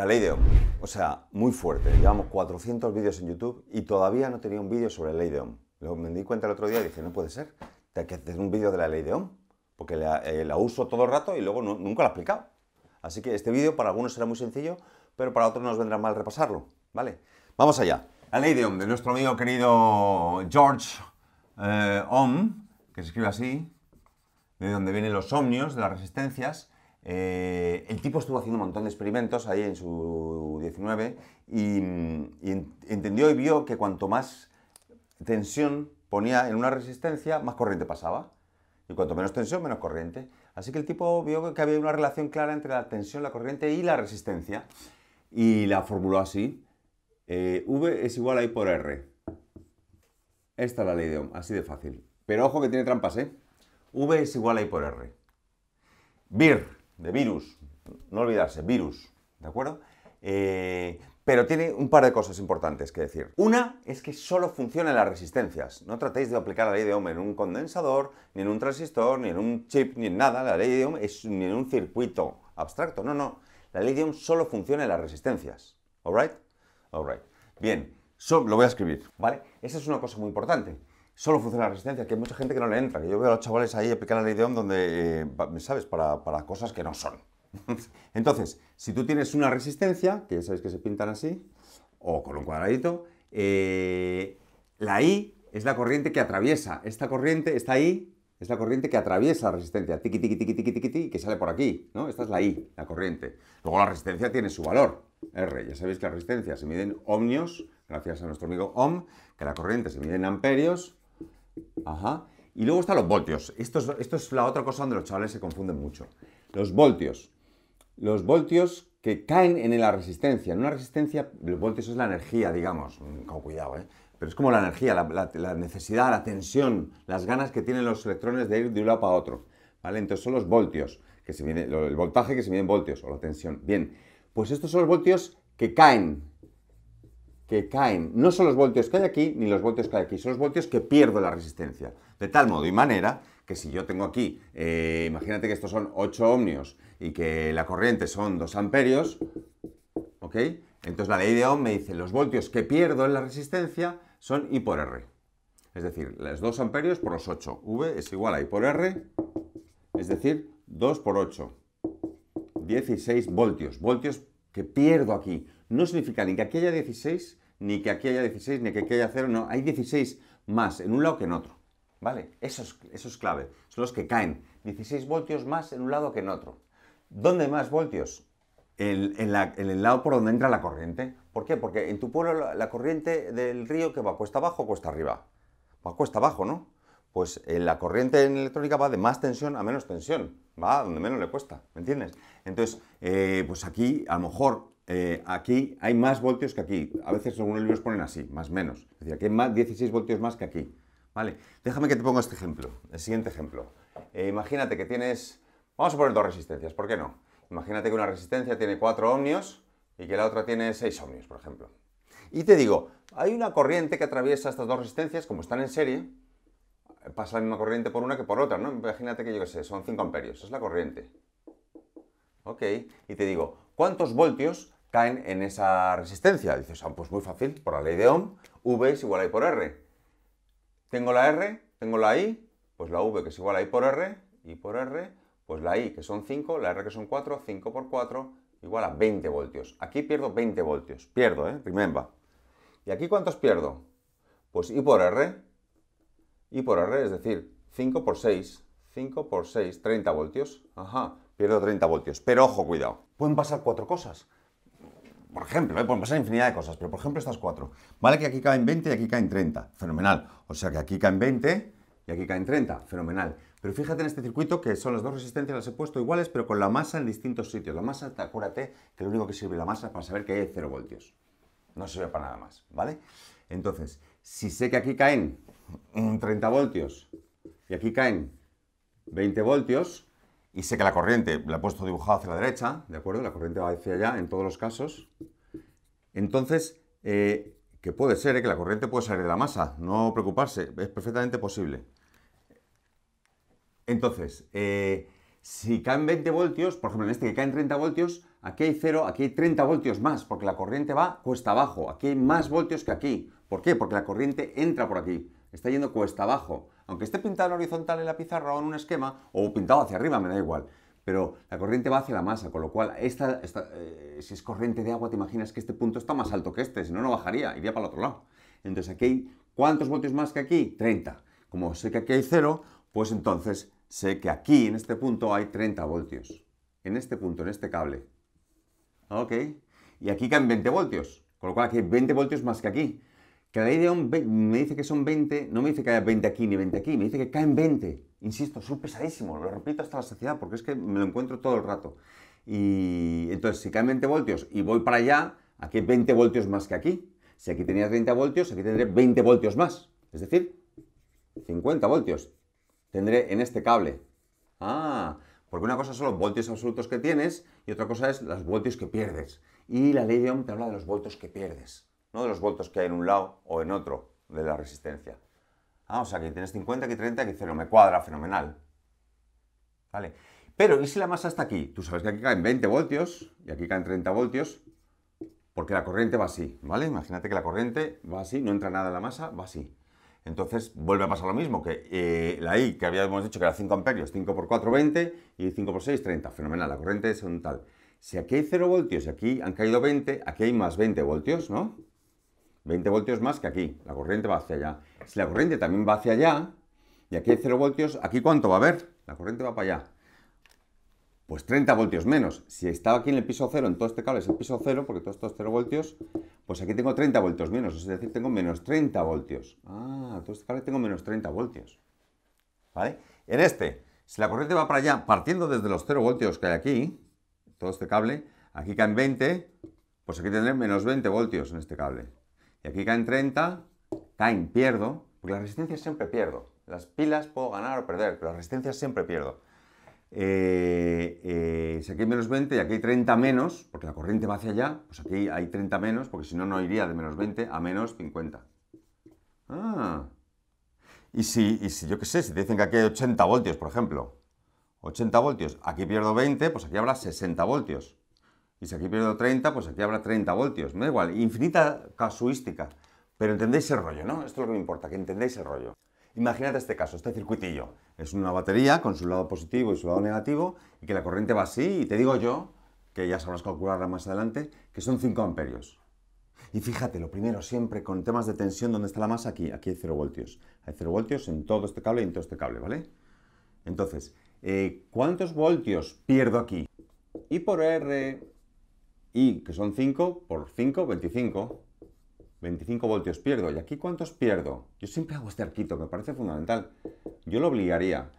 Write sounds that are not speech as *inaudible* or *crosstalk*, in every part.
La ley de Ohm. O sea, muy fuerte. Llevamos 400 vídeos en YouTube y todavía no tenía un vídeo sobre la ley de Ohm. Luego me di cuenta el otro día y dije, no puede ser. Hay que hacer un vídeo de la ley de Ohm. Porque eh, la, uso todo el rato y luego nunca la he explicado. Así que este vídeo para algunos será muy sencillo, pero para otros nos vendrá mal repasarlo. ¿Vale? Vamos allá. La ley de Ohm, de nuestro amigo querido George eh, Ohm, que se escribe así, de donde vienen los ohmios, de las resistencias, eh, el tipo estuvo haciendo un montón de experimentos ahí en su 19 y, mm, entendió y vio que cuanto más tensión ponía en una resistencia, más corriente pasaba. Y cuanto menos tensión, menos corriente. Así que el tipo vio que había una relación clara entre la tensión, la corriente y la resistencia. Y la formuló así. Eh, v es igual a I por R. Esta es la ley de Ohm, así de fácil. Pero ojo que tiene trampas, ¿eh? V es igual a I por R. BIR, de virus. No olvidarse, virus, ¿de acuerdo? Eh, pero tiene un par de cosas importantes que decir. Una es que solo funciona en las resistencias. No tratéis de aplicar la ley de Ohm en un condensador, ni en un transistor, ni en un chip, ni en nada. La ley de Ohm es ni en un circuito abstracto. No, no. La ley de Ohm solo funciona en las resistencias. ¿Alright? right. Bien. lo voy a escribir. ¿Vale? Esa es una cosa muy importante solo funciona la resistencia, que hay mucha gente que no le entra. Que yo veo a los chavales ahí aplicar la Ohm donde, ¿Me eh, ¿sabes?, para, para, cosas que no son. *laughs* Entonces, si tú tienes una resistencia, que ya sabéis que se pintan así, o con un cuadradito, eh, la I es la corriente que atraviesa. Esta corriente, está ahí es la corriente que atraviesa la resistencia, tiqui, tiqui, tiqui, tiqui, tiqui, tiqui, que sale por aquí, ¿no? Esta es la I, la corriente. Luego la resistencia tiene su valor, R. Ya sabéis que la resistencia se mide en ohmios, gracias a nuestro amigo Ohm, que la corriente se mide en amperios, y luego están los voltios. Esto es, la otra cosa donde los chavales se confunden mucho. Los voltios. Los voltios que caen en la resistencia. En una resistencia, los voltios es la energía, digamos, mm, con cuidado, ¿eh? pero es como la energía, la, necesidad, la tensión, las ganas que tienen los electrones de ir de un lado para otro. ¿vale? Entonces son los voltios, que el voltaje que se mide en voltios, o la tensión. Bien, pues estos son los voltios que caen que caen. No son los voltios que hay aquí, ni los voltios que hay aquí, son los voltios que pierdo en la resistencia. De tal modo y manera que si yo tengo aquí, eh, imagínate que estos son 8 ohmios y que la corriente son 2 amperios, ¿ok? Entonces la ley de Ohm me dice los voltios que pierdo en la resistencia son I por R. Es decir, las 2 amperios por los 8. V es igual a I por R, es decir, 2 por 8. 16 voltios, voltios que pierdo aquí. No significa ni que aquí haya 16 ni que aquí haya 16, ni que aquí haya 0, no, hay 16 más en un lado que en otro. ¿Vale? Eso es, eso es clave. Son los que caen. 16 voltios más en un lado que en otro. ¿Dónde más voltios? En, la, el lado por donde entra la corriente. ¿Por qué? Porque en tu pueblo la, corriente del río que va cuesta abajo o cuesta arriba. Va cuesta abajo, ¿no? Pues eh, la corriente en electrónica va de más tensión a menos tensión. Va donde menos le cuesta, ¿me entiendes? Entonces, eh, pues aquí a lo mejor eh, aquí hay más voltios que aquí. A veces algunos libros ponen así, más menos. Es decir, aquí hay más, 16 voltios más que aquí. ¿Vale? Déjame que te ponga este ejemplo, el siguiente ejemplo. Eh, imagínate que tienes, vamos a poner dos resistencias, ¿por qué no? Imagínate que una resistencia tiene 4 ohmios y que la otra tiene 6 ohmios, por ejemplo. Y te digo, hay una corriente que atraviesa estas dos resistencias, como están en serie, pasa la misma corriente por una que por otra, ¿no? Imagínate que yo qué sé, son 5 amperios, es la corriente. Ok, y te digo, ¿cuántos voltios caen en esa resistencia. Dices, ah, pues muy fácil, por la ley de Ohm, V es igual a I por R. Tengo la R, tengo la I, pues la V que es igual a I por R, I por R, pues la I que son 5, la R que son 4, 5 por 4, igual a 20 voltios. Aquí pierdo 20 voltios, pierdo, ¿eh? Remember. ¿Y aquí cuántos pierdo? Pues I por R, I por R, es decir, 5 por 6, 5 por 6, 30 voltios. Ajá, pierdo 30 voltios. Pero ojo, cuidado. Pueden pasar cuatro cosas por ejemplo, ¿eh? pueden pasar infinidad de cosas, pero por ejemplo estas cuatro. Vale que aquí caen 20 y aquí caen 30, fenomenal. O sea que aquí caen 20 y aquí caen 30, fenomenal. Pero fíjate en este circuito que son las dos resistencias, las he puesto iguales, pero con la masa en distintos sitios. La masa, te acuérdate que lo único que sirve la masa es para saber que hay 0 voltios. No sirve para nada más, ¿vale? Entonces, si sé que aquí caen 30 voltios y aquí caen 20 voltios, y sé que la corriente, la he puesto dibujada hacia la derecha, ¿de acuerdo? La corriente va hacia allá en todos los casos. Entonces, eh, que puede ser, eh, que la corriente puede salir de la masa, no preocuparse, es perfectamente posible. Entonces, eh, si caen 20 voltios, por ejemplo en este que caen 30 voltios, aquí hay 0, aquí hay 30 voltios más, porque la corriente va cuesta abajo, aquí hay más voltios que aquí. ¿Por qué? Porque la corriente entra por aquí está yendo cuesta abajo. Aunque esté pintado horizontal en la pizarra o en un esquema, o pintado hacia arriba, me da igual. Pero la corriente va hacia la masa, con lo cual, esta, eh, si es corriente de agua, te imaginas que este punto está más alto que este, si no, no bajaría, iría para el otro lado. Entonces aquí hay, ¿cuántos voltios más que aquí? 30. Como sé que aquí hay 0, pues entonces sé que aquí, en este punto, hay 30 voltios. En este punto, en este cable. ¿Ok? Y aquí caen 20 voltios, con lo cual aquí hay 20 voltios más que aquí. Que la ley de Ohm me dice que son 20, no me dice que haya 20 aquí ni 20 aquí, me dice que caen 20. Insisto, soy pesadísimo, lo repito hasta la saciedad porque es que me lo encuentro todo el rato. Y entonces, si caen 20 voltios y voy para allá, aquí hay 20 voltios más que aquí. Si aquí tenía 30 voltios, aquí tendré 20 voltios más. Es decir, 50 voltios tendré en este cable. Ah, porque una cosa son los voltios absolutos que tienes y otra cosa es los voltios que pierdes. Y la ley de Ohm te habla de los voltios que pierdes no de los voltios que hay en un lado o en otro de la resistencia. Ah, o sea, tienes 50, aquí 30, aquí 0. Me cuadra, fenomenal. ¿Vale? Pero, ¿y si la masa está aquí? Tú sabes que aquí caen 20 voltios y aquí caen 30 voltios porque la corriente va así, ¿vale? Imagínate que la corriente va así, no entra nada en la masa, va así. Entonces vuelve a pasar lo mismo, que eh, la I que habíamos dicho que era 5 amperios, 5 por 4, 20, y 5 por 6, 30. Fenomenal, la corriente es un tal. Si aquí hay 0 voltios y aquí han caído 20, aquí hay más 20 voltios, ¿no? 20 voltios más que aquí, la corriente va hacia allá. Si la corriente también va hacia allá, y aquí hay 0 voltios, ¿aquí cuánto va a haber? La corriente va para allá. Pues 30 voltios menos. Si estaba aquí en el piso 0, en todo este cable es el piso 0, porque todo esto es 0 voltios, pues aquí tengo 30 voltios menos, es decir, tengo menos 30 voltios. Ah, todo este cable tengo menos 30 voltios. ¿Vale? En este, si la corriente va para allá, partiendo desde los 0 voltios que hay aquí, todo este cable, aquí caen 20, pues aquí tendré menos 20 voltios en este cable. Y aquí caen 30, caen, pierdo, porque las resistencias siempre pierdo. Las pilas puedo ganar o perder, pero las resistencias siempre pierdo. Eh, eh, si aquí hay menos 20 y aquí hay 30 menos, porque la corriente va hacia allá, pues aquí hay 30 menos, porque si no, no iría de menos 20 a menos 50. Ah. Y y si yo qué sé, si te dicen que aquí hay 80 voltios, por ejemplo, 80 voltios, aquí pierdo 20, pues aquí habrá 60 voltios. Y si aquí pierdo 30, pues aquí habrá 30 voltios. No da igual, infinita casuística. Pero entendéis el rollo, ¿no? Esto es lo que me importa, que entendéis el rollo. Imagínate este caso, este circuitillo. Es una batería con su lado positivo y su lado negativo y que la corriente va así y te digo yo, que ya sabrás calcularla más adelante, que son 5 amperios. Y fíjate, lo primero siempre con temas de tensión, ¿dónde está la masa? Aquí, aquí hay 0 voltios. Hay 0 voltios en todo este cable y en todo este cable, ¿vale? Entonces, eh, ¿cuántos voltios pierdo aquí? Y por R, y que son 5 por 5, 25. 25 voltios pierdo. ¿Y aquí cuántos pierdo? Yo siempre hago este arquito, me parece fundamental. Yo lo obligaría.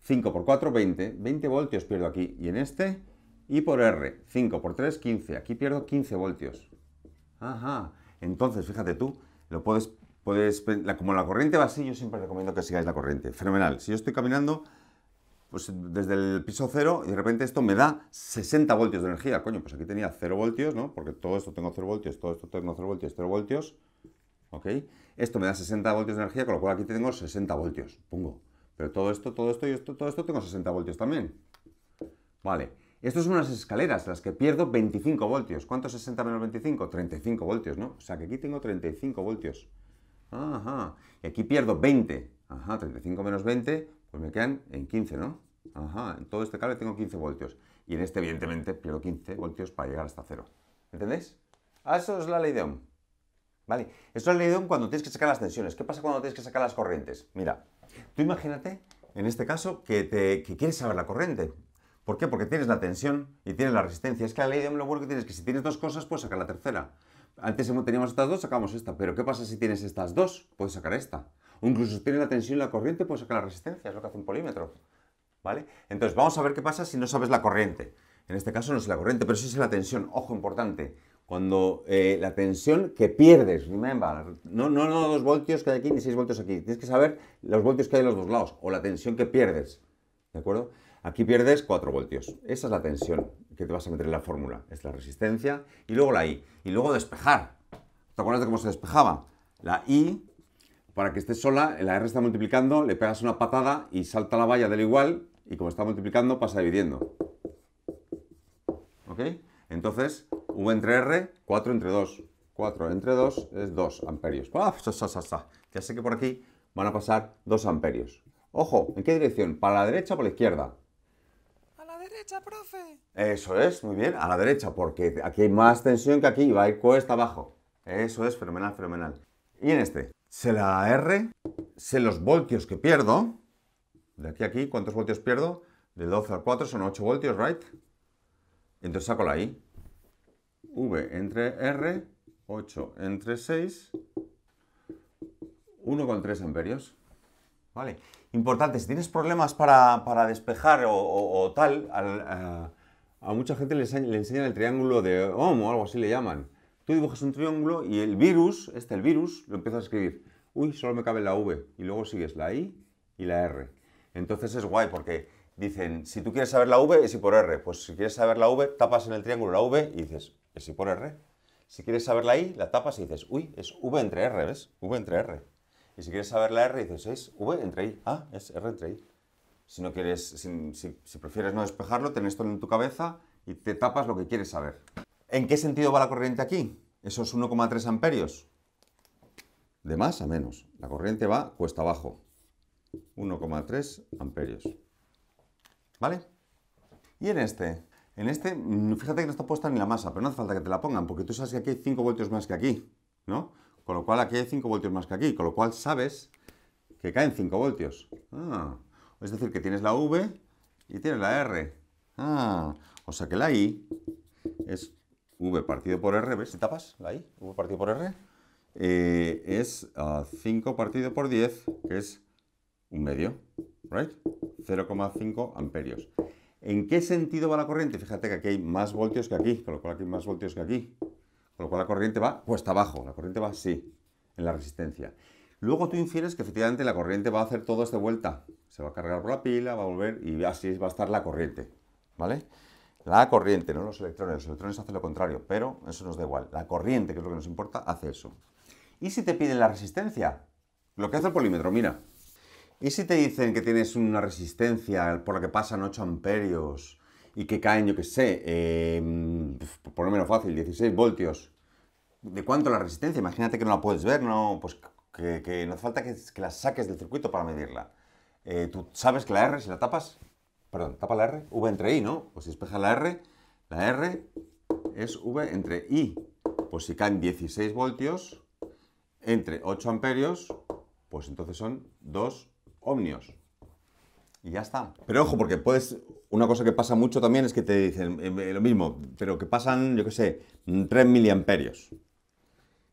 5 por 4, 20. 20 voltios pierdo aquí. Y en este, y por R. 5 por 3, 15. Aquí pierdo 15 voltios. Ajá. Entonces, fíjate tú, lo puedes, puedes como la corriente va así, yo siempre recomiendo que sigáis la corriente. Fenomenal. Si yo estoy caminando, pues desde el piso cero y de repente esto me da 60 voltios de energía. Coño, pues aquí tenía 0 voltios, ¿no? Porque todo esto tengo 0 voltios, todo esto tengo 0 voltios, 0 voltios. ¿Ok? Esto me da 60 voltios de energía, con lo cual aquí tengo 60 voltios. Pongo. Pero todo esto, todo esto y esto, todo esto tengo 60 voltios también. Vale. Estas son unas escaleras, las que pierdo 25 voltios. ¿Cuánto es 60 menos 25? 35 voltios, ¿no? O sea que aquí tengo 35 voltios. Ajá. Y aquí pierdo 20. Ajá, 35 menos 20, pues me quedan en 15, ¿no? Ajá, en todo este cable tengo 15 voltios. Y en este, evidentemente, pierdo 15 voltios para llegar hasta cero. ¿Entendéis? Ah, eso es la ley de Ohm. ¿Vale? Eso es la ley de Ohm cuando tienes que sacar las tensiones. ¿Qué pasa cuando tienes que sacar las corrientes? Mira, tú imagínate, en este caso, que, te, quieres saber la corriente. ¿Por qué? Porque tienes la tensión y tienes la resistencia. Es que la ley de Ohm lo bueno que tienes es que si tienes dos cosas, puedes sacar la tercera. Antes teníamos estas dos, sacamos esta. Pero ¿qué pasa si tienes estas dos? Puedes sacar esta o incluso tienes la tensión y la corriente, pues sacar la resistencia, es lo que hace un polímetro. ¿Vale? Entonces, vamos a ver qué pasa si no sabes la corriente. En este caso no es la corriente, pero sí es la tensión. Ojo, importante. Cuando eh, la tensión que pierdes, remember, no, no, no dos voltios que hay aquí ni seis voltios aquí. Tienes que saber los voltios que hay en los dos lados o la tensión que pierdes. ¿De acuerdo? Aquí pierdes 4 voltios. Esa es la tensión que te vas a meter en la fórmula. Es la resistencia y luego la I. Y luego despejar. ¿Te acuerdas de cómo se despejaba? La I para que esté sola, la R está multiplicando, le pegas una patada y salta la valla del igual, y como está multiplicando, pasa dividiendo. ¿Ok? Entonces, V entre R, 4 entre 2. 4 entre 2 es 2 amperios. ¡Paf! ¡Ah! Ya sé que por aquí van a pasar 2 amperios. Ojo, ¿en qué dirección? ¿Para la derecha o por la izquierda? A la derecha, profe. Eso es, muy bien, a la derecha, porque aquí hay más tensión que aquí, y va a ir cuesta abajo. Eso es, fenomenal, fenomenal. Y en este, sé la R, sé los voltios que pierdo. De aquí a aquí, ¿cuántos voltios pierdo? De 12 al 4 son 8 voltios, ¿right? Entonces saco la I. V entre R, 8 entre 6, 1,3 amperios. Vale. Importante, si tienes problemas para, despejar o, tal, a, eh, a, mucha gente le, enseñan el triángulo de Ohm o algo así le llaman. Tú dibujas un triángulo y el virus, este el virus, lo empiezas a escribir. Uy, solo me cabe la V. Y luego sigues la I y la R. Entonces es guay porque dicen, si tú quieres saber la V, es I por R. Pues si quieres saber la V, tapas en el triángulo la V y dices, es I por R. Si quieres saber la I, la tapas y dices, uy, es V entre R, ¿ves? V entre R. Y si quieres saber la R, dices, es V entre I. Ah, es R entre I. Si no quieres, si, prefieres no despejarlo, ten esto en tu cabeza y te tapas lo que quieres saber. ¿En qué sentido va la corriente aquí? Esos 1,3 amperios. De más a menos. La corriente va cuesta abajo. 1,3 amperios. ¿Vale? Y en este, en este, mm, fíjate que no está puesta ni la masa, pero no hace falta que te la pongan, porque tú sabes que aquí hay 5 voltios más que aquí, ¿no? Con lo cual aquí hay 5 voltios más que aquí, con lo cual sabes que caen 5 voltios. Ah, es decir, que tienes la V y tienes la R. Ah, o sea que la I es v partido por r, ¿ves? tapas la i, v partido por r, eh, es 5 ah, partido por 10, que es un medio, ¿right? 0,5 amperios. ¿En qué sentido va la corriente? Fíjate que aquí hay más voltios que aquí, con lo cual aquí hay más voltios que aquí. Con lo cual la corriente va puesta abajo, la corriente va así, en la resistencia. Luego tú infieres que efectivamente la corriente va a hacer todo este vuelta. Se va a cargar por la pila, va a volver y así va a estar la corriente, ¿vale? La corriente, no los electrones. Los electrones hacen lo contrario, pero eso nos da igual. La corriente, que es lo que nos importa, hace eso. ¿Y si te piden la resistencia? Lo que hace el polímetro, mira. ¿Y si te dicen que tienes una resistencia por la que pasan 8 amperios y que caen, yo qué sé, em, por lo menos fácil, 16 voltios? ¿De cuánto la resistencia? Imagínate que no la puedes ver, ¿no? Pues que, no falta que, la saques del circuito para medirla. Eh, tú sabes que la R, si la tapas, perdón, tapa la R, V entre I, ¿no? Pues si espeja la R, la R es V entre I. Pues si caen 16 voltios entre 8 amperios, pues entonces son 2 ohmios. Y ya está. Pero ojo, porque puedes. Una cosa que pasa mucho también es que te dicen eh, eh, lo mismo, pero que pasan, yo qué sé, 3 miliamperios.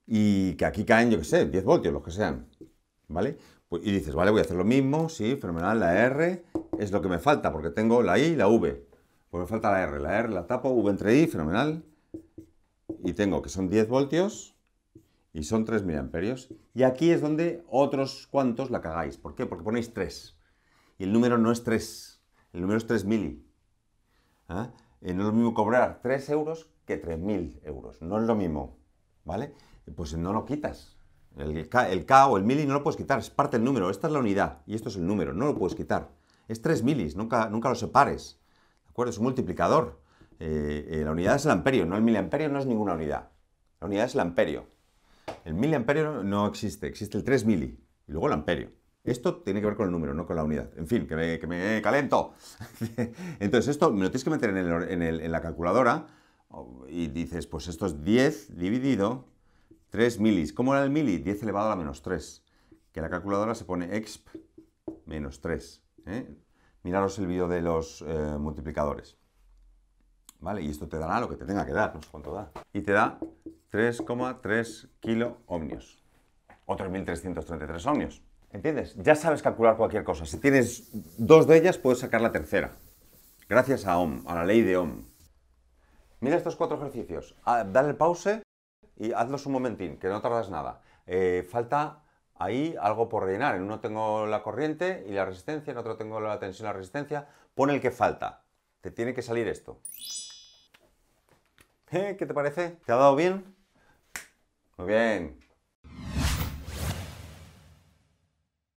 Y que aquí caen, yo qué sé, 10 voltios, los que sean. ¿Vale? Pues, y dices, vale, voy a hacer lo mismo, sí, fenomenal, la R es lo que me falta, porque tengo la I y la V. Pues me falta la R, la R la tapo, V entre I, fenomenal. Y tengo que son 10 voltios y son 3 miliamperios. Y aquí es donde otros cuantos la cagáis. ¿Por qué? Porque ponéis 3. Y el número no es 3, el número es 3 mili. ¿Ah? Eh, no es lo mismo cobrar 3 euros que 3.000 euros, no es lo mismo, ¿vale? Pues no lo quitas, el K, o el mili no lo puedes quitar, es parte del número. Esta es la unidad y esto es el número, no lo puedes quitar. Es 3 milis, nunca, nunca lo separes. ¿De acuerdo? Es un multiplicador. Eh, eh, la unidad es el amperio, no el miliamperio, no es ninguna unidad. La unidad es el amperio. El miliamperio no existe, existe el 3 mili y luego el amperio. Esto tiene que ver con el número, no con la unidad. En fin, que me, que me calento. *laughs* Entonces, esto me lo tienes que meter en, en la calculadora y dices, pues esto es 10 dividido 3 milis. ¿Cómo era el mili? 10 elevado a la menos 3. Que la calculadora se pone exp menos 3. ¿eh? Miraros el vídeo de los eh, multiplicadores. ¿Vale? Y esto te dará lo que te tenga que dar, no sé cuánto da. Y te da 3,3 kilo ohmios. O 3.333 ohmios. ¿Entiendes? Ya sabes calcular cualquier cosa. Si tienes dos de ellas, puedes sacar la tercera. Gracias a Ohm, a la ley de Ohm. Mira estos cuatro ejercicios. Ah, dale el pause y hazlos un momentín, que no tardas nada. Eh, falta ahí algo por rellenar. En uno tengo la corriente y la resistencia, en otro tengo la tensión y la resistencia. Pon el que falta. Te tiene que salir esto. Eh, ¿Qué te parece? ¿Te ha dado bien? Muy bien.